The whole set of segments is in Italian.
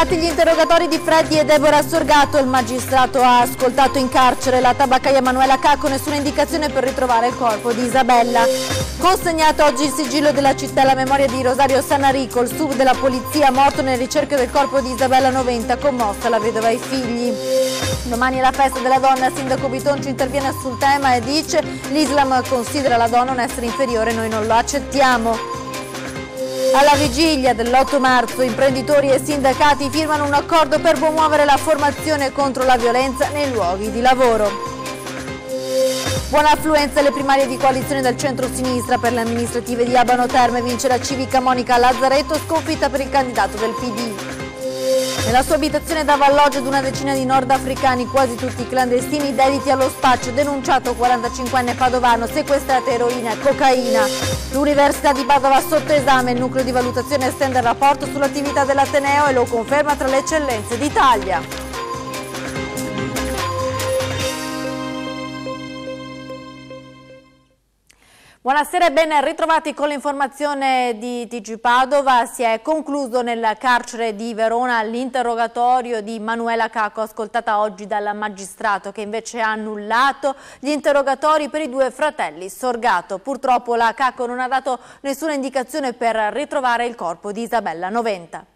Durante gli interrogatori di Freddy e Deborah Sorgato, il magistrato ha ascoltato in carcere la tabaccaia Emanuela Cacco, nessuna indicazione per ritrovare il corpo di Isabella. Consegnato oggi il sigillo della città alla memoria di Rosario Sanarico, il sub della polizia morto nel ricerca del corpo di Isabella Noventa, commossa la vedova e i figli. Domani è la festa della donna, il sindaco Bitoncio interviene sul tema e dice l'Islam considera la donna un essere inferiore, noi non lo accettiamo. Alla vigilia dell'8 marzo imprenditori e sindacati firmano un accordo per promuovere la formazione contro la violenza nei luoghi di lavoro. Buona affluenza alle primarie di coalizione del centro-sinistra per le amministrative di Abano Terme vince la civica Monica Lazzaretto sconfitta per il candidato del PD. Nella sua abitazione dava alloggio ad una decina di nordafricani, quasi tutti clandestini, dediti allo spaccio, denunciato 45 anni padovano, sequestrata eroina e cocaina. L'Università di Padova sotto esame, il nucleo di valutazione estende il rapporto sull'attività dell'Ateneo e lo conferma tra le eccellenze d'Italia. Buonasera e ben ritrovati con l'informazione di TG Padova. Si è concluso nel carcere di Verona l'interrogatorio di Manuela Caco, ascoltata oggi dal magistrato che invece ha annullato gli interrogatori per i due fratelli Sorgato. Purtroppo la Caco non ha dato nessuna indicazione per ritrovare il corpo di Isabella Noventa.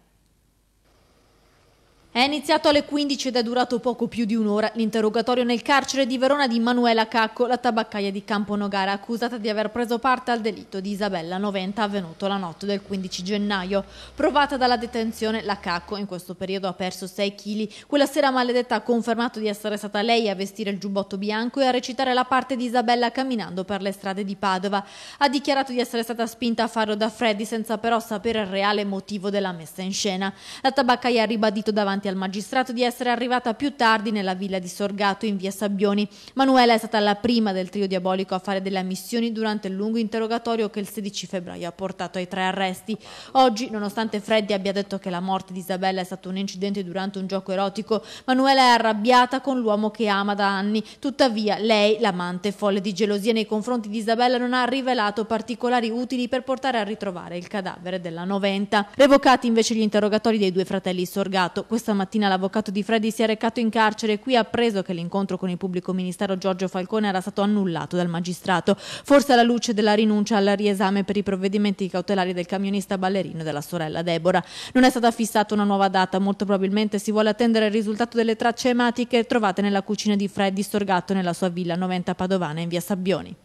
È iniziato alle 15 ed è durato poco più di un'ora l'interrogatorio nel carcere di Verona di Manuela Cacco, la tabaccaia di Campo Nogara, accusata di aver preso parte al delitto di Isabella Noventa avvenuto la notte del 15 gennaio. Provata dalla detenzione, la Cacco in questo periodo ha perso 6 kg. Quella sera maledetta ha confermato di essere stata lei a vestire il giubbotto bianco e a recitare la parte di Isabella camminando per le strade di Padova. Ha dichiarato di essere stata spinta a farlo da Freddy senza però sapere il reale motivo della messa in scena. La tabaccaia ha ribadito davanti davanti al magistrato di essere arrivata più tardi nella villa di Sorgato in via Sabbioni. Manuela è stata la prima del trio diabolico a fare delle ammissioni durante il lungo interrogatorio che il 16 febbraio ha portato ai tre arresti. Oggi, nonostante Freddi abbia detto che la morte di Isabella è stato un incidente durante un gioco erotico, Manuela è arrabbiata con l'uomo che ama da anni. Tuttavia, lei, l'amante folle di gelosia nei confronti di Isabella, non ha rivelato particolari utili per portare a ritrovare il cadavere della noventa. Revocati invece gli interrogatori dei due fratelli Sorgato, questa mattina l'avvocato di Freddy si è recato in carcere e qui ha appreso che l'incontro con il pubblico ministero Giorgio Falcone era stato annullato dal magistrato, forse alla luce della rinuncia al riesame per i provvedimenti cautelari del camionista ballerino e della sorella Deborah. Non è stata fissata una nuova data, molto probabilmente si vuole attendere il risultato delle tracce ematiche trovate nella cucina di Freddy Storgato nella sua villa 90 Padovana in via Sabbioni.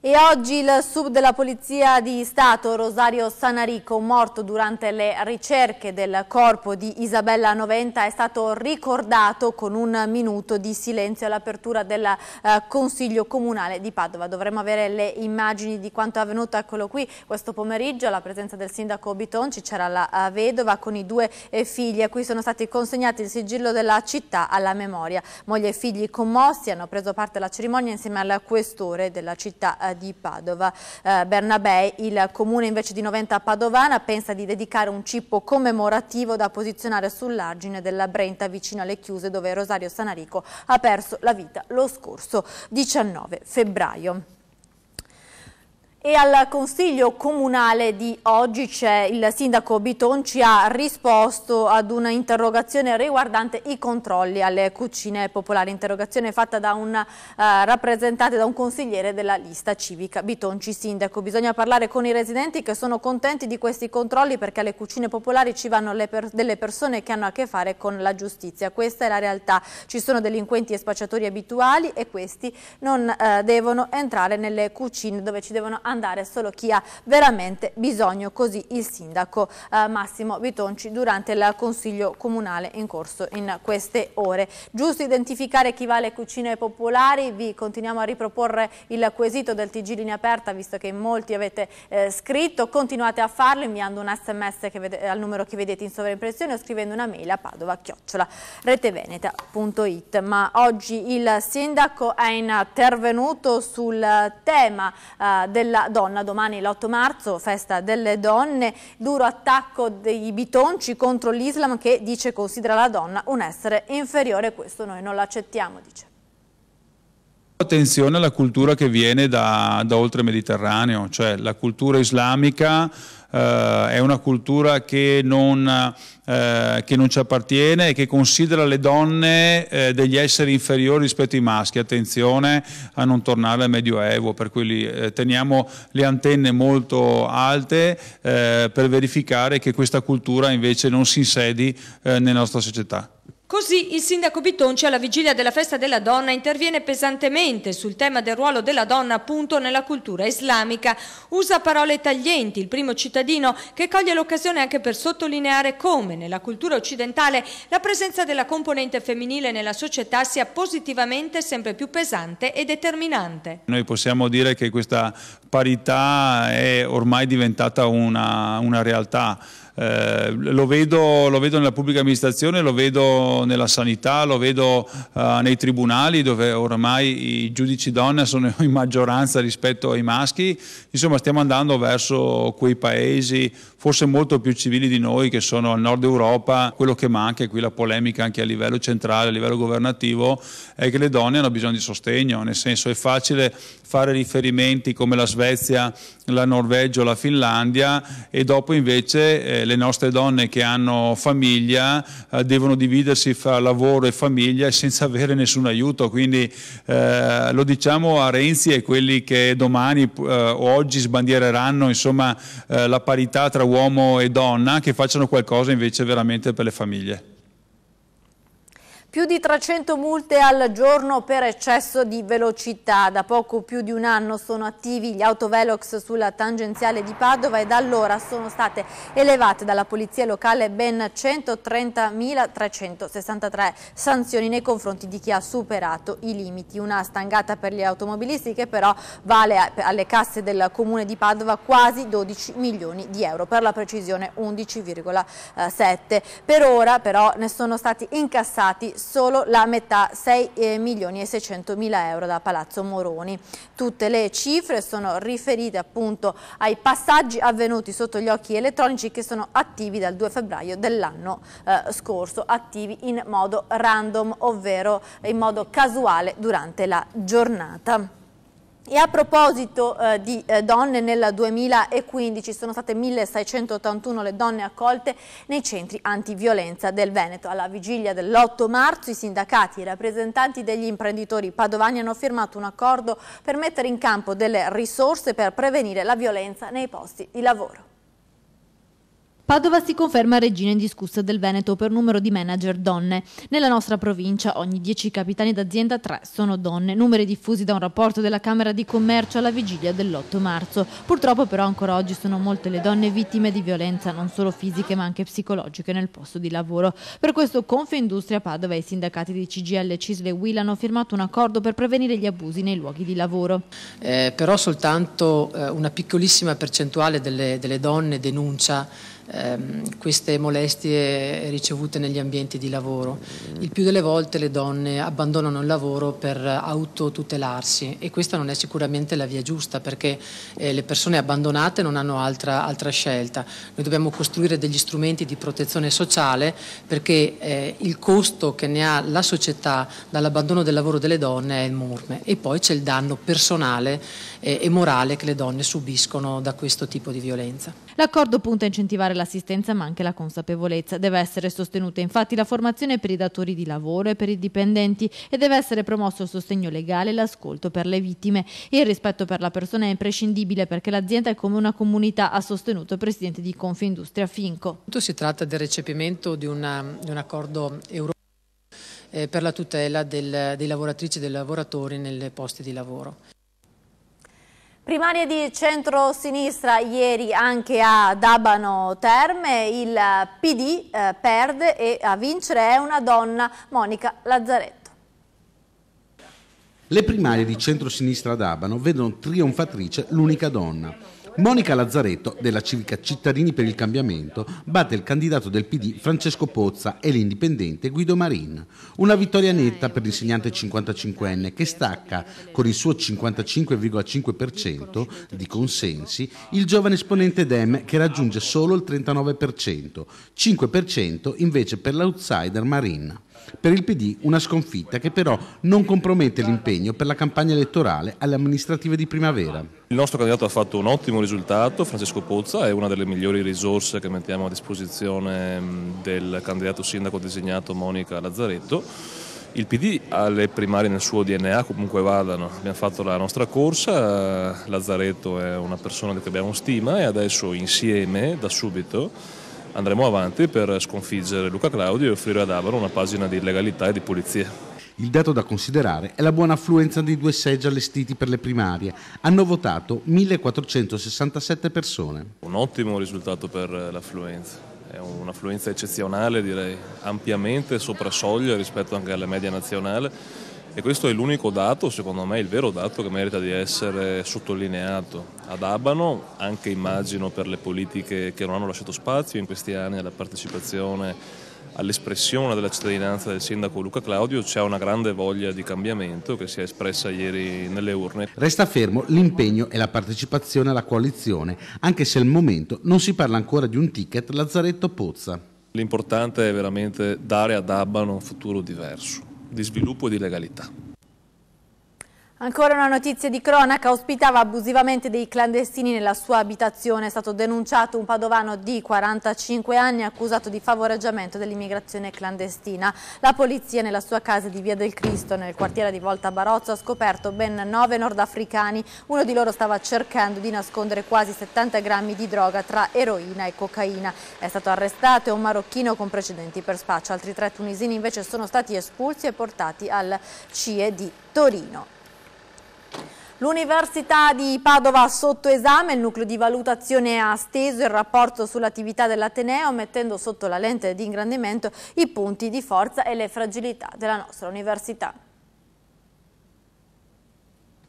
E oggi il sub della Polizia di Stato Rosario Sanarico, morto durante le ricerche del corpo di Isabella Noventa, è stato ricordato con un minuto di silenzio all'apertura del eh, Consiglio Comunale di Padova. Dovremmo avere le immagini di quanto è avvenuto, eccolo qui, questo pomeriggio, alla presenza del sindaco Bitonci, c'era la eh, vedova con i due eh, figli a cui sono stati consegnati il sigillo della città alla memoria. Moglie e figli commossi hanno preso parte alla cerimonia insieme al questore della città eh, eh, di Padova. Eh, Bernabé, il comune invece di Noventa Padovana, pensa di dedicare un cippo commemorativo da posizionare sull'argine della Brenta vicino alle chiuse dove Rosario Sanarico ha perso la vita lo scorso 19 febbraio. E al Consiglio Comunale di oggi c'è il sindaco Bitonci ha risposto ad una interrogazione riguardante i controlli alle cucine popolari, interrogazione fatta da un eh, rappresentante, da un consigliere della lista civica Bitonci Sindaco. Bisogna parlare con i residenti che sono contenti di questi controlli perché alle cucine popolari ci vanno per delle persone che hanno a che fare con la giustizia. Questa è la realtà, ci sono delinquenti e spacciatori abituali e questi non eh, devono entrare nelle cucine dove ci devono andare andare solo chi ha veramente bisogno, così il sindaco eh, Massimo Vitonci durante il Consiglio Comunale in corso in queste ore. Giusto identificare chi va alle cucine popolari, vi continuiamo a riproporre il quesito del TG Linea Aperta, visto che molti avete eh, scritto, continuate a farlo inviando un sms vede, al numero che vedete in sovraimpressione o scrivendo una mail a padova-reteveneta.it. chiocciola Ma oggi il sindaco è intervenuto sul tema eh, della della donna. Domani l'8 marzo, festa delle donne, duro attacco dei bitonci contro l'Islam che dice considera la donna un essere inferiore. Questo noi non l'accettiamo, dice. Attenzione alla cultura che viene da, da oltre Mediterraneo, cioè la cultura islamica eh, è una cultura che non, eh, che non, ci appartiene e che considera le donne eh, degli esseri inferiori rispetto ai maschi. Attenzione a non tornare al Medioevo, per cui li, eh, teniamo le antenne molto alte eh, per verificare che questa cultura invece non si insedi eh, nella nostra società. Così il sindaco Bitonci alla vigilia della festa della donna interviene pesantemente sul tema del ruolo della donna appunto nella cultura islamica. Usa parole taglienti, il primo cittadino che coglie l'occasione anche per sottolineare come nella cultura occidentale la presenza della componente femminile nella società sia positivamente sempre più pesante e determinante. Noi possiamo dire che questa parità è ormai diventata una, una realtà eh, lo, vedo, lo, vedo, nella pubblica amministrazione, lo vedo nella sanità, lo vedo eh, nei tribunali dove ormai i giudici donne sono in maggioranza rispetto ai maschi, insomma stiamo andando verso quei paesi forse molto più civili di noi che sono al nord Europa, quello che manca e qui la polemica anche a livello centrale, a livello governativo, è che le donne hanno bisogno di sostegno, nel senso è facile fare riferimenti come la Svezia, la Norvegia, o la Finlandia e dopo invece eh, le nostre donne che hanno famiglia eh, devono dividersi fra lavoro e famiglia senza avere nessun aiuto, quindi eh, lo diciamo a Renzi e quelli che domani eh, o oggi sbandiereranno insomma, eh, la parità tra uomo e donna, che facciano qualcosa invece veramente per le famiglie. Più di 300 multe al giorno per eccesso di velocità. Da poco più di un anno sono attivi gli autovelox sulla tangenziale di Padova e da allora sono state elevate dalla polizia locale ben 130.363 sanzioni nei confronti di chi ha superato i limiti. Una stangata per gli automobilisti che però vale alle casse del comune di Padova quasi 12 milioni di euro, per la precisione 11,7. Eh, per ora però ne sono stati incassati solo la metà 6 eh, milioni e 600 mila euro da Palazzo Moroni. Tutte le cifre sono riferite appunto ai passaggi avvenuti sotto gli occhi elettronici che sono attivi dal 2 febbraio dell'anno eh, scorso, attivi in modo random, ovvero in modo casuale durante la giornata. E a proposito eh, di eh, donne, nel 2015 sono state 1681 le donne accolte nei centri antiviolenza del Veneto. Alla vigilia dell'8 marzo i sindacati e i rappresentanti degli imprenditori padovani hanno firmato un accordo per mettere in campo delle risorse per prevenire la violenza nei posti di lavoro. Padova si conferma regina indiscussa del Veneto per numero di manager donne. Nella nostra provincia ogni 10 capitani d'azienda 3 sono donne, numeri diffusi da un rapporto della Camera di Commercio alla vigilia dell'8 marzo. Purtroppo però ancora oggi sono molte le donne vittime di violenza, non solo fisiche ma anche psicologiche nel posto di lavoro. Per questo Confindustria Padova e i sindacati di CGL, Cisle e Will hanno firmato un accordo per prevenire gli abusi nei luoghi di lavoro. Eh, però soltanto eh, una piccolissima percentuale delle, delle donne denuncia ehm, queste molestie ricevute negli ambienti di lavoro. Il più delle volte le donne abbandonano il lavoro per autotutelarsi e questa non è sicuramente la via giusta perché eh, le persone abbandonate non hanno altra, altra, scelta. Noi dobbiamo costruire degli strumenti di protezione sociale perché eh, il costo che ne ha la società dall'abbandono del lavoro delle donne è enorme e poi c'è il danno personale eh, e morale che le donne subiscono da questo tipo di violenza. L'accordo punta a incentivare l'assistenza ma anche la consapevolezza. Deve essere sostenuta infatti la formazione per i datori di lavoro e per i dipendenti e deve essere promosso il sostegno legale e l'ascolto per le vittime. Il rispetto per la persona è imprescindibile perché l'azienda è come una comunità, ha sostenuto il presidente di Confindustria Finco. Si tratta del recepimento di, una, di un accordo europeo eh, per la tutela del, dei lavoratrici e dei lavoratori nelle posti di lavoro. Primarie di centro-sinistra ieri anche a Dabano Terme, il eh, PD eh, perde e a vincere è una donna, Monica Lazzaretto. Le primarie di centro-sinistra ad Abano vedono trionfatrice l'unica donna. Monica Lazzaretto, della Civica Cittadini per il Cambiamento, batte il candidato del PD Francesco Pozza e l'indipendente Guido Marin. Una vittoria netta per l'insegnante 55enne che stacca con il suo 55,5% di consensi il giovane esponente Dem che raggiunge solo il 39%, 5% invece per l'outsider Marin. Per il PD una sconfitta che però non compromette l'impegno per la campagna elettorale alle amministrative di primavera. Il nostro candidato ha fatto un ottimo risultato, Francesco Pozza è una delle migliori risorse che mettiamo a disposizione mm, del candidato sindaco designato Monica Lazzaretto. Il PD ha le primarie nel suo DNA, comunque vadano. Abbiamo fatto la nostra corsa, Lazzaretto è una persona che abbiamo stima e adesso insieme, da subito, andremo avanti per sconfiggere Luca Claudio e offrire ad Avaro una pagina di legalità e di pulizia. Il dato da considerare è la buona affluenza dei due seggi allestiti per le primarie. Hanno votato 1467 persone. Un ottimo risultato per l'affluenza. È un'affluenza eccezionale, direi, ampiamente sopra soglia rispetto anche alla media nazionale e questo è l'unico dato, secondo me, il vero dato che merita di essere sottolineato. Ad Abano, anche immagino per le politiche che non hanno lasciato spazio in questi anni alla partecipazione all'espressione della cittadinanza del sindaco Luca Claudio c'è una grande voglia di cambiamento che si è espressa ieri nelle urne. Resta fermo l'impegno e la partecipazione alla coalizione, anche se al momento non si parla ancora di un ticket Lazzaretto-Pozza. L'importante è veramente dare ad Abano un futuro diverso di sviluppo e di legalità. Ancora una notizia di cronaca, ospitava abusivamente dei clandestini nella sua abitazione, è stato denunciato un padovano di 45 anni accusato di favoreggiamento dell'immigrazione clandestina. La polizia nella sua casa di Via del Cristo, nel quartiere di Volta Barozzo, ha scoperto ben nove nordafricani, uno di loro stava cercando di nascondere quasi 70 grammi di droga tra eroina e cocaina. È stato arrestato e un marocchino con precedenti per spaccio, altri tre tunisini invece sono stati espulsi e portati al CIE di Torino. L'Università di Padova sotto esame, il nucleo di valutazione ha steso il rapporto sull'attività dell'Ateneo mettendo sotto la lente di ingrandimento i punti di forza e le fragilità della nostra università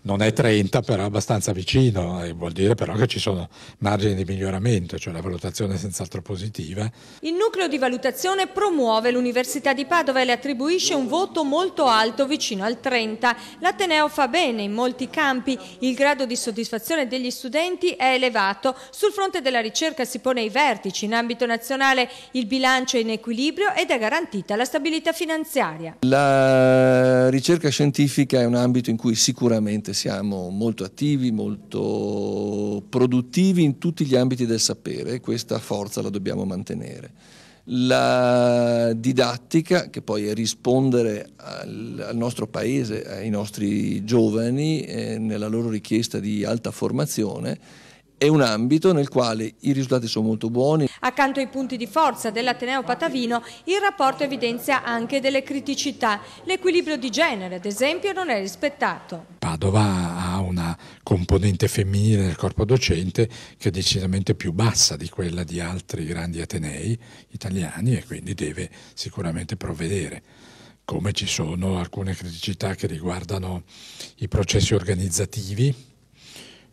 non è 30 però è abbastanza vicino e vuol dire però che ci sono margini di miglioramento, cioè la valutazione è senz'altro positiva. Il nucleo di valutazione promuove l'Università di Padova e le attribuisce un voto molto alto vicino al 30. L'Ateneo fa bene in molti campi, il grado di soddisfazione degli studenti è elevato, sul fronte della ricerca si pone ai vertici, in ambito nazionale il bilancio è in equilibrio ed è garantita la stabilità finanziaria. La ricerca scientifica è un ambito in cui sicuramente siamo molto attivi, molto produttivi in tutti gli ambiti del sapere e questa forza la dobbiamo mantenere. La didattica, che poi è rispondere al, al nostro paese, ai nostri giovani, eh, nella loro richiesta di alta formazione, è un ambito nel quale i risultati sono molto buoni. Accanto ai punti di forza dell'Ateneo Patavino, il rapporto evidenzia anche delle criticità. L'equilibrio di genere, ad esempio, non è rispettato. Padova ha una componente femminile nel corpo docente che è decisamente più bassa di quella di altri grandi atenei italiani e quindi deve sicuramente provvedere come ci sono alcune criticità che riguardano i processi organizzativi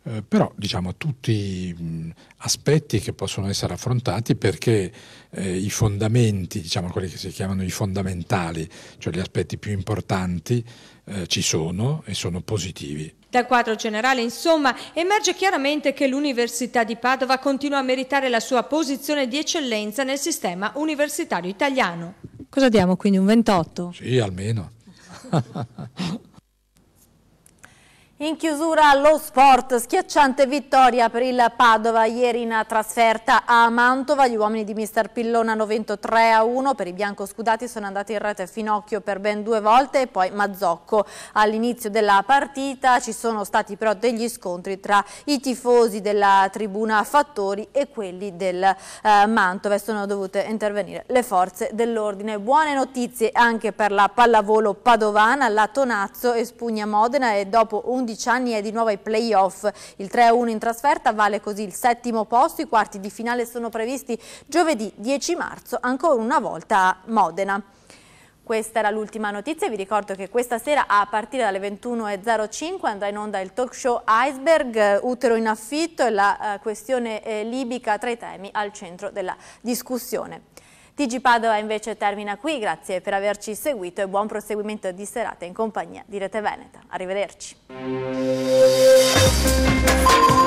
eh, però diciamo tutti mh, aspetti che possono essere affrontati perché eh, i fondamenti, diciamo quelli che si chiamano i fondamentali, cioè gli aspetti più importanti, eh, ci sono e sono positivi. Dal quadro generale, insomma, emerge chiaramente che l'Università di Padova continua a meritare la sua posizione di eccellenza nel sistema universitario italiano. Cosa diamo quindi? Un 28? Sì, almeno. In chiusura lo sport, schiacciante vittoria per il Padova ieri in trasferta a Mantova, gli uomini di Mister Pillona 3 a 1, per i biancoscudati sono andati in rete Finocchio per ben due volte e poi Mazzocco. All'inizio della partita ci sono stati però degli scontri tra i tifosi della tribuna Fattori e quelli del eh, Mantova e sono dovute intervenire le forze dell'ordine. Buone notizie anche per la pallavolo padovana, la Tonazzo e Spugna Modena e dopo un 11 anni è di nuovo ai playoff. Il 3-1 in trasferta vale così il settimo posto, i quarti di finale sono previsti giovedì 10 marzo, ancora una volta a Modena. Questa era l'ultima notizia, vi ricordo che questa sera a partire dalle 21.05 andrà in onda il talk show Iceberg, eh, utero in affitto e la eh, questione eh, libica tra i temi al centro della discussione. TG Padova invece termina qui, grazie per averci seguito e buon proseguimento di serata in compagnia di Rete Veneta. Arrivederci.